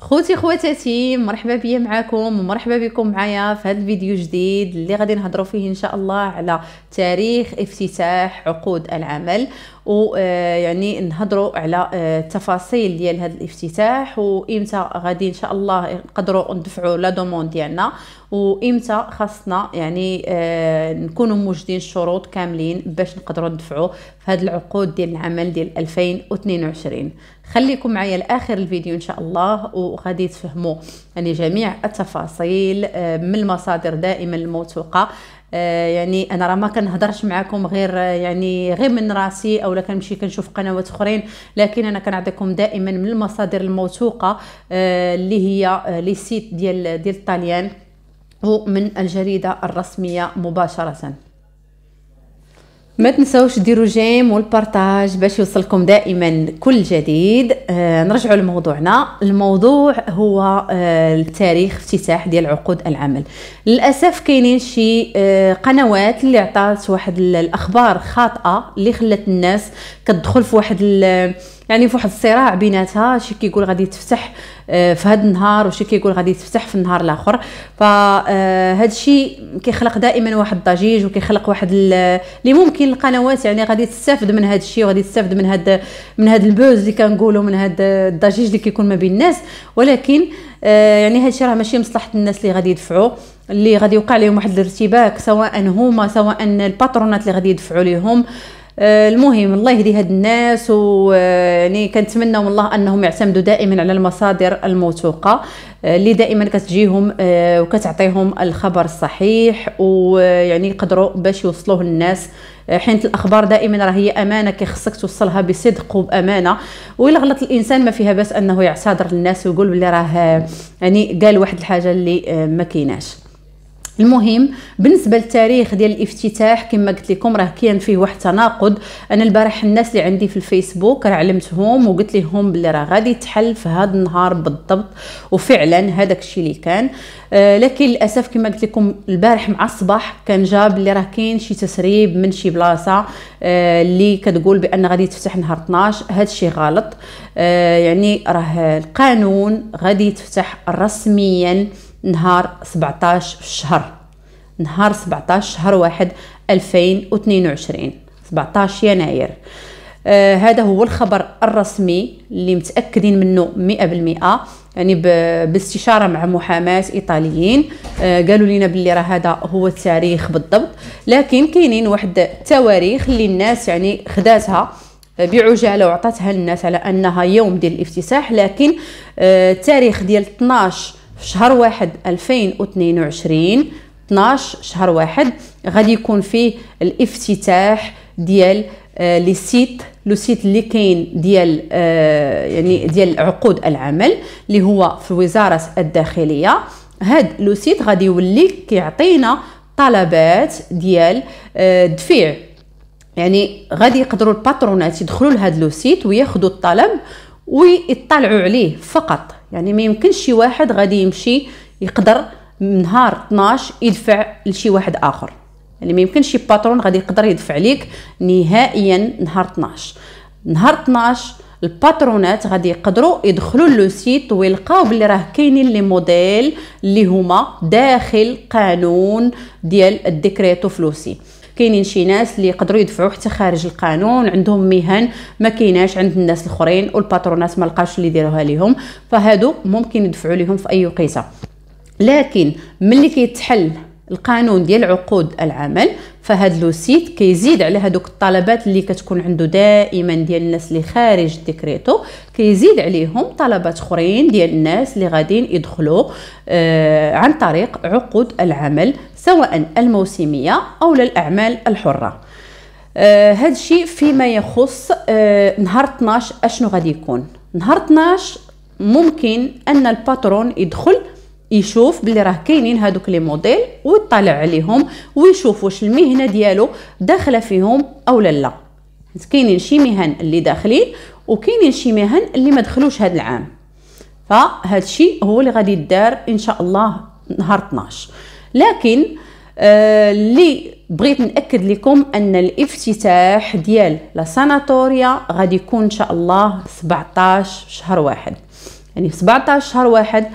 خوتي خواتاتي مرحبا بيا معاكم ومرحبا بكم معايا في هذا الفيديو جديد اللي غادي نهضروا فيه ان شاء الله على تاريخ افتتاح عقود العمل و آه، يعني نهضروا على آه، التفاصيل ديال هذا الافتتاح وامتى غادي ان شاء الله نقدروا ندفعوا لا دوموند ديالنا وامتى خاصنا يعني آه، نكونوا موجدين الشروط كاملين باش نقدروا ندفعوا في هذه العقود ديال العمل ديال 2022 خليكم معايا لاخر الفيديو ان شاء الله وغادي تفهموا يعني جميع التفاصيل آه، من المصادر دائما الموثوقه آه، يعني انا راه ما كنهضرش معكم غير آه، يعني غير من راسي اولا كنمشي كنشوف قنوات اخرين لكن انا كنعطيكم دائما من المصادر الموثوقه اللي هي لي سيت ديال ديال الطاليان ومن الجريده الرسميه مباشره ما تنسوش ديروا جيم والبارتاج باش يوصلكم دائما كل جديد آه نرجعوا لموضوعنا الموضوع هو آه التاريخ افتتاح ديال عقود العمل للاسف كاينين شي آه قنوات اللي عطات واحد الاخبار خاطئه اللي خلات الناس كتدخل في واحد يعني في واحد الصراع بيناتها شي كيقول غادي تفتح آه، في هذا النهار وشي كيقول غادي تفتح في النهار الاخر فهذا الشيء آه، كيخلق دائما واحد الضجيج وكيخلق واحد اللي ممكن القنوات يعني غادي تستافد من هذا الشيء وغادي تستافد من هذا من هذا البوز اللي كنقولوا من هذا الضجيج اللي كيكون ما بين الناس ولكن آه، يعني هذا الشيء راه ماشي مصلحه الناس اللي غادي يدفعوا اللي غادي يوقع لهم واحد الارتباك سواء هما سواء الباترونات اللي غادي يدفعوا لهم آه آه، المهم الله يهدي هاد الناس آه، يعني كنتمنى من الله انهم يعتمدوا دائما على المصادر الموثوقه آه، اللي دائما كتجيهم وكتعطيهم الخبر الصحيح ويعني يقدروا باش يوصلوه للناس حيت الاخبار دائما راه هي امانه كيخصك توصلها بصدق وبامانه والا غلط الانسان ما فيها باس انه يعتذر للناس ويقول بلي راه يعني قال واحد الحاجه اللي ما كيناش المهم بالنسبه للتاريخ ديال الافتتاح كما قلت لكم راه كاين فيه واحد التناقض انا البارح الناس اللي عندي في الفيسبوك راه علمتهم وقلت لهم بلي راه غادي تحل في هذا النهار بالضبط وفعلا هذاك الشيء اللي كان آه لكن للاسف كما قلت لكم البارح مع الصباح كان جاب اللي راه كاين شي تسريب من شي بلاصه آه اللي كتقول بان غادي تفتح نهار 12 هذا الشيء غلط آه يعني راه القانون غادي يتفتح رسميا نهار 17 في الشهر نهار 17 شهر واحد 2022 17 يناير آه هذا هو الخبر الرسمي اللي متاكدين منه 100% يعني باستشاره مع محاماه ايطاليين آه قالوا لنا باللي راه هذا هو التاريخ بالضبط لكن كاينين واحد التواريخ اللي الناس يعني خداتها آه، بعجاله وعطاتها للناس على انها يوم ديال الافتتاح لكن آه، التاريخ آه ديال 12 في شهر واحد 2022 12 شهر واحد غادي يكون فيه الافتتاح ديال آه، لي سيت لو سيت اللي كاين ديال آه، يعني ديال عقود العمل اللي هو في وزاره الداخليه هاد لو سيت غادي يولي كيعطينا طلبات ديال آه دفيع يعني غادي يقدروا الباترونات يدخلوا لهاد لو سيت وياخذوا الطلب ويطلعوا عليه فقط يعني ما يمكنش شي واحد غادي يمشي يقدر من نهار 12 يدفع لشي واحد اخر يعني ما يمكنش شي باترون غادي يقدر يدفع ليك نهائيا نهار 12 نهار 12 الباترونات غادي يقدروا يدخلوا لو سيت ويلقاو بلي راه كاينين لي موديل اللي هما داخل قانون ديال الديكريتو فلوسي كاينين شي ناس اللي يقدروا يدفعوا حتى خارج القانون عندهم مهن ما كايناش عند الناس الاخرين والباترونات ما لقاش اللي يديروها ليهم فهادو ممكن يدفعوا ليهم في اي وقيته لكن ملي كيتحل القانون ديال عقود العمل فهاد لو سيت كيزيد على هادوك الطلبات اللي كتكون عنده دائما ديال الناس اللي خارج ديكريتو كيزيد عليهم طلبات اخرين ديال الناس اللي غاديين يدخلوا آه عن طريق عقود العمل سواء الموسميه او للاعمال الحره آه هاد الشيء فيما يخص آه نهار 12 اشنو غادي يكون نهار 12 ممكن ان الباترون يدخل يشوف بلي راه كاينين هادوك لي موديل ويطلع عليهم ويشوف واش المهنه ديالو داخله فيهم او لا لا حيت كاينين شي مهن اللي داخلين وكاينين شي مهن اللي ما دخلوش هاد العام فهاد الشيء هو اللي غادي يدار ان شاء الله نهار 12 لكن آه اللي بغيت ناكد لكم ان الافتتاح ديال لا ساناتوريا غادي يكون ان شاء الله 17 شهر واحد يعني 17 شهر واحد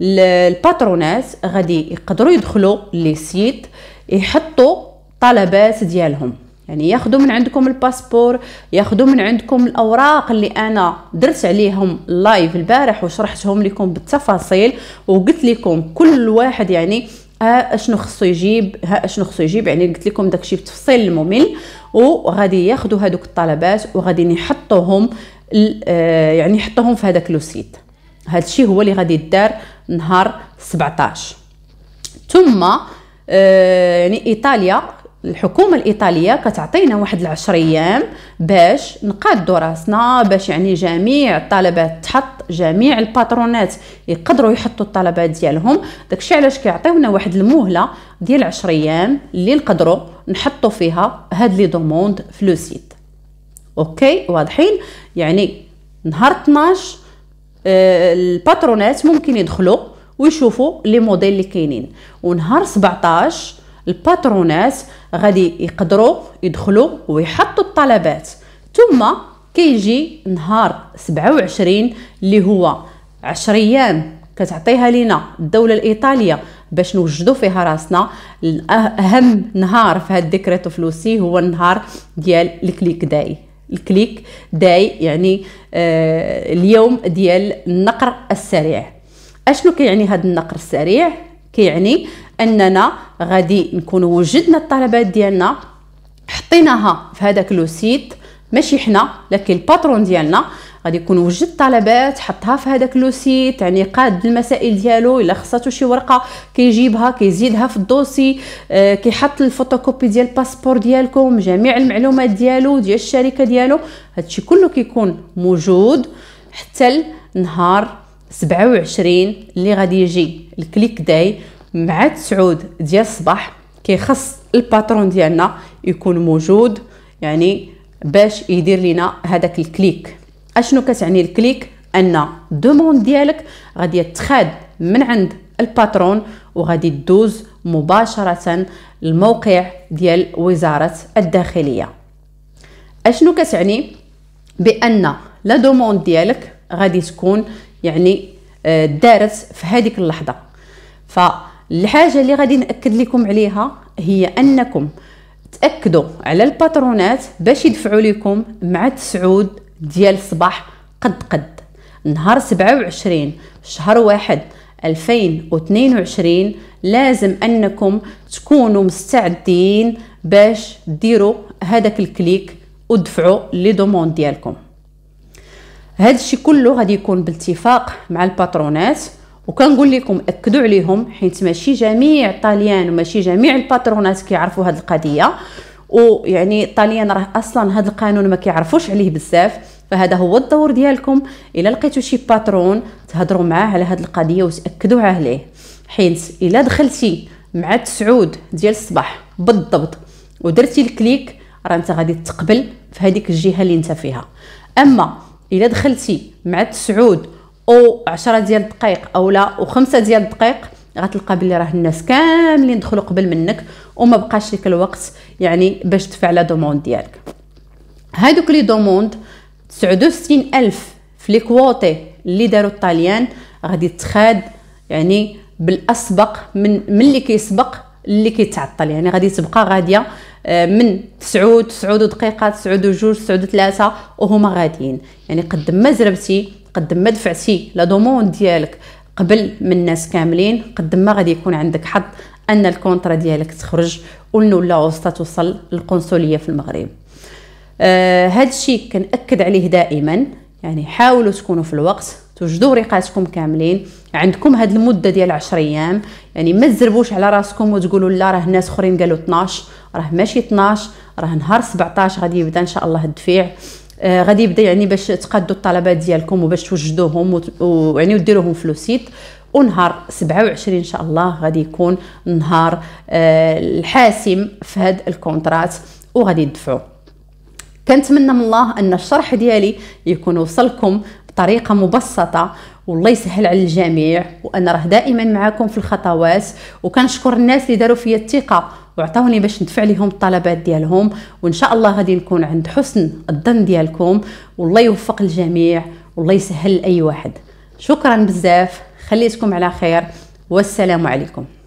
الباترونات غادي يقدروا يدخلوا لي سيت يحطوا طلبات ديالهم يعني ياخذوا من عندكم الباسبور ياخذوا من عندكم الاوراق اللي انا درت عليهم لايف البارح وشرحتهم لكم بالتفاصيل وقلت لكم كل واحد يعني ها اشنو خصو يجيب ها اشنو خصو يجيب يعني قلت لكم داكشي بتفصيل الممل وغادي ياخذوا هذوك الطلبات وغادي يحطوهم آه، يعني يحطوهم في هذاك لو سيت هذا الشيء هو اللي غادي يدار نهار 17 ثم آه، يعني ايطاليا الحكومه الايطاليه كتعطينا واحد العشر ايام باش نقادو راسنا باش يعني جميع الطلبات تحط جميع الباترونات يقدروا يحطوا الطلبات ديالهم داكشي علاش كيعطيونا واحد المهله ديال عشر ايام اللي نقدروا نحطوا فيها هاد لي دوموند في لو سيت اوكي واضحين يعني نهار 12 آه، الباترونات ممكن يدخلوا ويشوفوا لي موديل اللي كاينين ونهار 17 الباترونات غادي يقدروا يدخلوا ويحطوا الطلبات ثم كيجي نهار 27 اللي هو 10 ايام كتعطيها لينا الدوله الايطاليه باش نوجدوا فيها راسنا اهم نهار في هاد الديكريتو فلوسي هو النهار ديال الكليك داي الكليك داي يعني آه اليوم ديال النقر السريع اشنو كيعني هذا النقر السريع كيعني اننا غادي نكون وجدنا الطلبات ديالنا حطيناها في هذاك لو سيت ماشي حنا لكن الباترون ديالنا غادي يكون وجد طلبات حطها في هذاك لو سيت يعني قاد المسائل ديالو الا خصاتو شي ورقه كيجيبها كيزيدها في الدوسي آه كيحط الفوتوكوبي ديال الباسبور ديالكم جميع المعلومات ديالو ديال الشركه ديالو هادشي كله كيكون موجود حتى النهار 27 اللي غادي يجي الكليك داي مع تسعود ديال الصباح كيخص الباترون ديالنا يكون موجود يعني باش يدير لنا هذاك الكليك اشنو كتعني الكليك ان دوموند ديالك غادي تخاد من عند الباترون وغادي تدوز مباشره للموقع ديال وزاره الداخليه اشنو كتعني بان لا دوموند ديالك غادي تكون يعني آه، دارت في هذيك اللحظه فالحاجه اللي غادي ناكد لكم عليها هي انكم تاكدوا على الباترونات باش يدفعوا لكم مع تسعود ديال الصباح قد قد نهار 27 شهر واحد 2022 لازم انكم تكونوا مستعدين باش ديروا هذاك الكليك ودفعوا لي دومون ديالكم هذا الشيء كله غادي يكون بالاتفاق مع الباترونات وكنقول لكم اكدوا عليهم حيت ماشي جميع الطاليان وماشي جميع الباترونات كيعرفوا هذه القضيه ويعني الطاليان راه اصلا هذا القانون ما كيعرفوش عليه بزاف فهذا هو الدور ديالكم الا لقيتو شي باترون تهضروا معاه على هذه القضيه وتاكدوا عليه حيت الا دخلتي مع تسعود ديال الصباح بالضبط ودرتي الكليك راه انت غادي تقبل في هذيك الجهه اللي انت فيها اما الا دخلتي مع تسعود او 10 ديال الدقائق او و5 ديال الدقائق غتلقى بلي راه الناس كاملين دخلوا قبل منك وما بقاش لك الوقت يعني باش تفعل دوموند ديالك هادوك لي دوموند 69 ألف في لي كووتي اللي داروا الطاليان غادي تخاد يعني بالاسبق من من اللي كيسبق اللي كيتعطل يعني غادي تبقى غاديه آه، من 9 9 دقيقه 9 2 9 3 وهما غاديين يعني قد ما زربتي قد ما دفعتي لا دوموند ديالك قبل من الناس كاملين قد ما غادي يكون عندك حظ ان الكونترا ديالك تخرج ولا وسط توصل للقنصليه في المغرب آه هذا الشيء كنأكد عليه دائما يعني حاولوا تكونوا في الوقت توجدوا ورقاتكم كاملين عندكم هاد المده ديال 10 ايام يعني ما تزربوش على راسكم وتقولوا لا راه ناس اخرين قالوا 12 راه ماشي 12 راه نهار 17 غادي يبدا ان شاء الله الدفيع آه غادي يبدا يعني باش تقادوا الطلبات ديالكم وباش توجدوهم ويعني وديروهم في لوسيت ونهار 27 ان شاء الله غادي يكون نهار آه الحاسم في هاد الكونترات وغادي تدفعوا كنتمنى من الله ان الشرح ديالي يكون وصلكم بطريقه مبسطه والله يسهل على الجميع وانا راه دائما معاكم في الخطوات وكنشكر الناس اللي داروا فيا الثقه وعطاوني باش ندفع لهم الطلبات ديالهم وان شاء الله غادي نكون عند حسن الظن ديالكم والله يوفق الجميع والله يسهل لاي واحد شكرا بزاف خليتكم على خير والسلام عليكم